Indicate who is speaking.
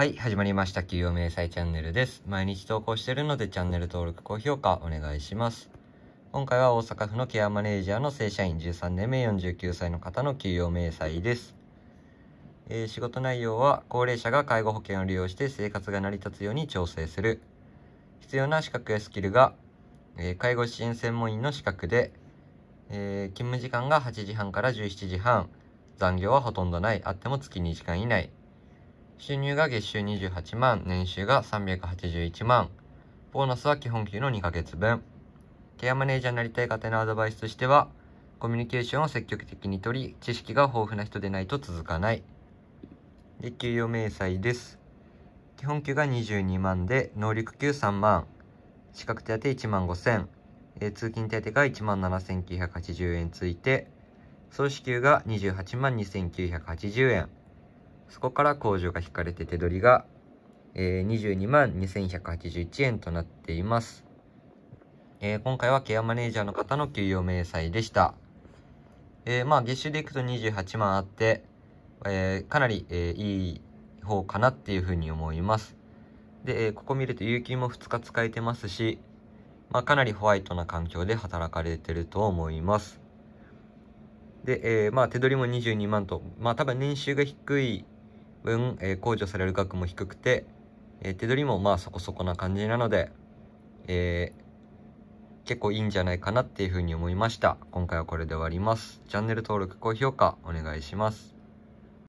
Speaker 1: はい、始まりました。企業明細チャンネルです。毎日投稿してるのでチャンネル登録、高評価お願いします。今回は大阪府のケアマネージャーの正社員13年目49歳の方の給与明細です。えー、仕事内容は高齢者が介護保険を利用して生活が成り立つように調整する。必要な資格やスキルが、えー、介護支援専門員の資格で、えー、勤務時間が8時半から17時半。残業はほとんどない。あっても月2時間以内。収入が月収28万、年収が381万。ボーナスは基本給の2ヶ月分。ケアマネージャーになりたい方へのアドバイスとしては、コミュニケーションを積極的にとり、知識が豊富な人でないと続かない。月給与明細です。基本給が22万で、能力給3万、資格手当1万5千、えー、通勤手当が1万7980円ついて、総支給が28万2980円、そこから控除が引かれて手取りが、えー、22万2181円となっています。えー、今回はケアマネージャーの方の給与明細でした。えー、まあ月収でいくと28万あって、えー、かなり、えー、いい方かなっていうふうに思います。で、えー、ここ見ると有給も2日使えてますし、まあ、かなりホワイトな環境で働かれてると思います。で、えー、まあ手取りも22万と、まあ多分年収が低い分、え控除される額も低くて、え手取りもまあそこそこな感じなので、えー、結構いいんじゃないかなっていうふうに思いました。今回はこれで終わります。チャンネル登録、高評価お願いします。